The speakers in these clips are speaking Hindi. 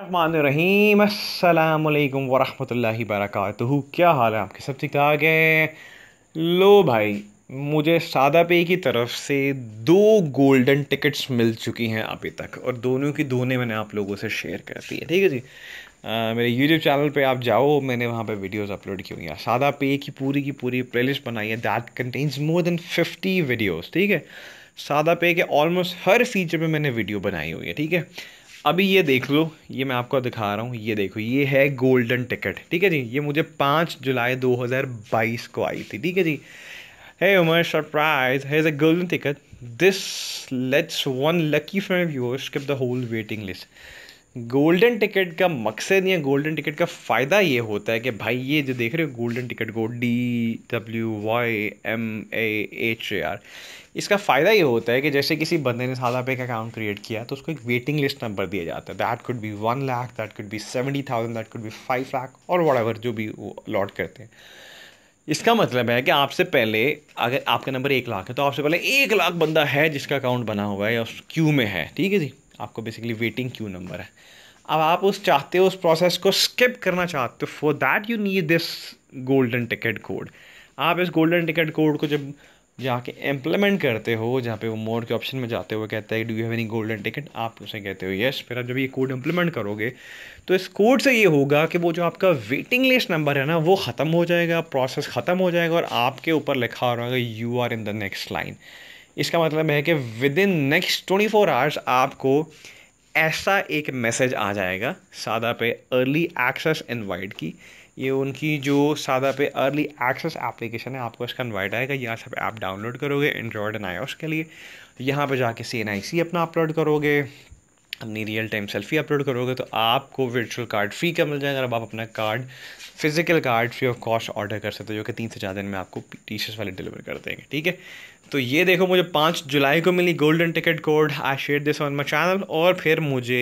रहमान रहीम अल्लाम वरहमल वरक क्या हाल है आपके सब ठीक ठाक है लो भाई मुझे सादा पे की तरफ से दो गोल्डन टिकट्स मिल चुकी हैं अभी तक और दोनों की दोने मैंने आप लोगों से शेयर कर दी है ठीक है जी आ, मेरे यूट्यूब चैनल पे आप जाओ मैंने वहाँ पे वीडियोस अपलोड की हुई हैं सादा पे की पूरी की पूरी प्लेलिस्ट बनाई है that contains more than fifty videos ठीक है सादा पे के ऑलमोस्ट हर फीचर पर मैंने वीडियो बनाई हुई है ठीक है अभी ये देख लो ये मैं आपको दिखा रहा हूँ ये देखो ये है गोल्डन टिकट ठीक है जी ये मुझे पाँच जुलाई 2022 को आई थी ठीक है जी है उमर surprise has a golden ticket this lets one lucky friend your skip the whole waiting list golden ticket का मकसद या गोल्डन टिकट का फ़ायदा ये होता है कि भाई ये जो देख रहे हो गोल्डन टिकट को D W Y M A H A R इसका फ़ायदा ये होता है कि जैसे किसी बंदे ने सादा पे का अकाउंट क्रिएट किया तो उसको एक वेटिंग लिस्ट नंबर दिया जाता है that could be one lakh that could be seventy thousand that could be five lakh और वट जो भी वो अलॉट करते हैं इसका मतलब है कि आपसे पहले अगर आपका नंबर एक लाख है तो आपसे पहले एक लाख बंदा है जिसका अकाउंट बना हुआ है या उस क्यू में है ठीक है जी आपको बेसिकली वेटिंग क्यू नंबर है अब आप उस चाहते हो उस प्रोसेस को स्किप करना चाहते हो for that you need this golden ticket code आप इस गोल्डन टिकट कोड को जब जाके इम्प्लीमेंट करते हो जहाँ पे वो मोड के ऑप्शन में जाते हुए कहते हैं do you have any golden ticket आप उसे कहते हो यस फिर आप जब ये कोड इम्प्लीमेंट करोगे तो इस कोड से ये होगा कि वो जो आपका वेटिंग लिस्ट नंबर है ना वो ख़त्म हो जाएगा प्रोसेस ख़त्म हो जाएगा और आपके ऊपर लिखा हो रहेगा you are in the next line इसका मतलब है कि within next twenty four hours आपको ऐसा एक मैसेज आ जाएगा सादा पे अर्ली एक्सेस इनवाइट की ये उनकी जो सादा पे अर्ली एक्सेस एप्लीकेशन है आपको इसका इन्वाइट आएगा यहाँ से आप डाउनलोड करोगे एंड्रॉयड एंड आई के लिए यहाँ पे जाके सी एन आई सी अपना अपलोड करोगे अपनी रियल टाइम सेल्फी अपलोड करोगे तो आपको वर्चुअल कार्ड फ्री का मिल जाएगा अब आप अपना card physical card free of cost order कर सकते हो जो कि तीन से चार दिन में आपको टी वाले डिलीवर कर देंगे ठीक है तो ये देखो मुझे पाँच जुलाई को मिली golden ticket code I share this on my channel और फिर मुझे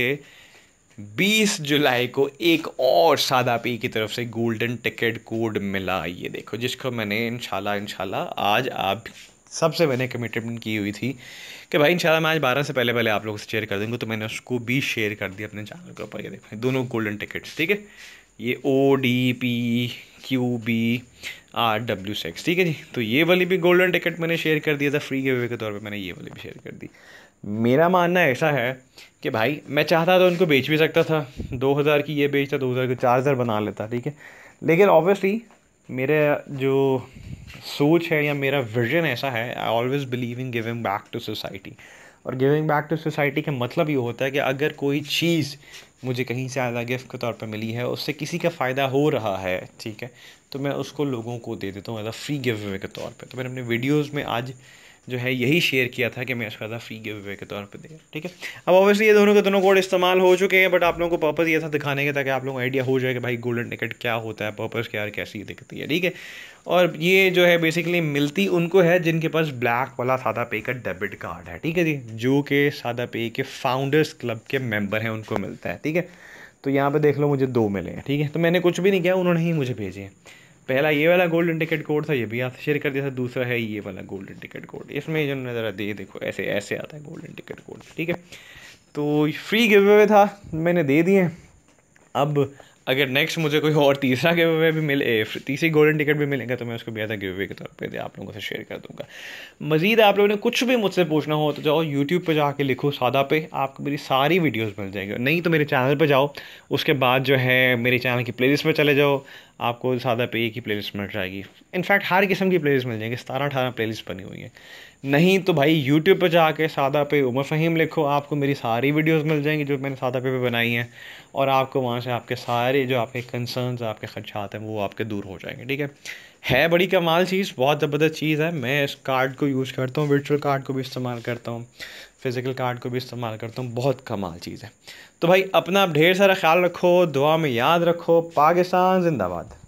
बीस जुलाई को एक और सादा पी की तरफ से गोल्डन टिकट कोड मिला ये देखो जिसको मैंने इनशाला इनशाला आज आप सबसे मैंने कमिटमेंट की हुई थी कि भाई इंशाल्लाह मैं आज बारह से पहले पहले आप लोगों से शेयर कर दूँगा तो मैंने उसको भी शेयर कर दिया अपने चैनल के ऊपर ये देखो दोनों गोल्डन टिकट्स ठीक है ये O D P Q B R W सेक्स ठीक है जी तो ये वाली भी गोल्डन टिकट मैंने शेयर कर दिया था फ्री गिव के तौर पे मैंने ये वाली भी शेयर कर दी मेरा मानना ऐसा है कि भाई मैं चाहता तो उनको बेच भी सकता था दो हज़ार की ये बेचता दो हज़ार की चार हज़ार बना लेता ठीक है लेकिन ऑब्वियसली मेरा जो सोच है या मेरा विजन ऐसा है I always believe in giving back to society और गिविंग बैक टू सोसाइटी का मतलब ये होता है कि अगर कोई चीज़ मुझे कहीं से आधा गिफ्ट के तौर पर मिली है उससे किसी का फ़ायदा हो रहा है ठीक है तो मैं उसको लोगों को दे देता हूँ एज अ फ्री गिव के तौर पर तो मैंने अपने वीडियोज़ में आज जो है यही शेयर किया था कि मैं इसका था फ्री गिव अवे के तौर पर देगा ठीक है अब ऑब्वियसली ये दोनों के दोनों कोड इस्तेमाल हो चुके हैं बट आप लोगों को पर्पज़ ये था दिखाने के ताकि आप लोगों को आइडिया हो जाए कि भाई गोल्डन टिकट क्या होता है पर्पज़ क्या यार कैसी दिखती है ठीक है और ये जो है बेसिकली मिलती उनको है जिनके पास ब्लैक वाला सादा पे का डेबिट कार्ड है ठीक है जी जो कि सादा पे के फाउंडर्स क्लब के मेम्बर हैं उनको मिलता है ठीक है तो यहाँ पर देख लो मुझे दो मिले हैं ठीक है तो मैंने कुछ भी नहीं किया उन्होंने ही मुझे भेजे हैं पहला ये वाला गोल्डन टिकट कोड था ये भी यहाँ से शेयर कर दिया था दूसरा है ये वाला गोल्डन टिकट कोड इसमें जो है ज़रा दे देखो ऐसे ऐसे आता है गोल्डन टिकट कोड ठीक है तो फ्री गिव अवे था मैंने दे दिए अब अगर नेक्स्ट मुझे कोई और तीसरा गिव अवे भी मिले तीसरी गोल्डन टिकट भी मिलेगा तो मैं उसको बेहद गिव अवे के तौर पर आप लोगों से शेयर कर दूंगा मजीद आप लोगों ने कुछ भी मुझसे पूछना हो तो जाओ यूट्यूब पर जाके लिखो सादा पे आपको मेरी सारी वीडियोस मिल जाएंगी नहीं तो मेरे चैनल पर जाओ उसके बाद जो है मेरे चैनल की प्ले पर चले जाओ आपको सादा पे एक ही प्लेलिस्ट मिल जाएगी इनफैक्ट हर किस्म की प्लेलिस्ट मिल जाएगी सतारह अठारह प्लेलिस्ट बनी हुई है नहीं तो भाई यूट्यूब पर जाके सादा पे उमर फ़हीम लिखो आपको मेरी सारी वीडियोस मिल जाएंगी जो मैंने सादा पे पे बनाई हैं और आपको वहाँ से आपके सारे जो आपके कंसर्नस आपके खदशात हैं वो आपके दूर हो जाएंगे ठीक है है बड़ी कमाल चीज़ बहुत ज़बरदस्त चीज़ है मैं इस कार्ड को यूज़ करता हूँ वर्चुअल कार्ड को भी इस्तेमाल करता हूँ फ़िज़िकल कार्ड को भी इस्तेमाल करता हूँ बहुत कमाल चीज़ है तो भाई अपना आप ढेर सारा ख्याल रखो दुआ में याद रखो पाकिस्तान जिंदाबाद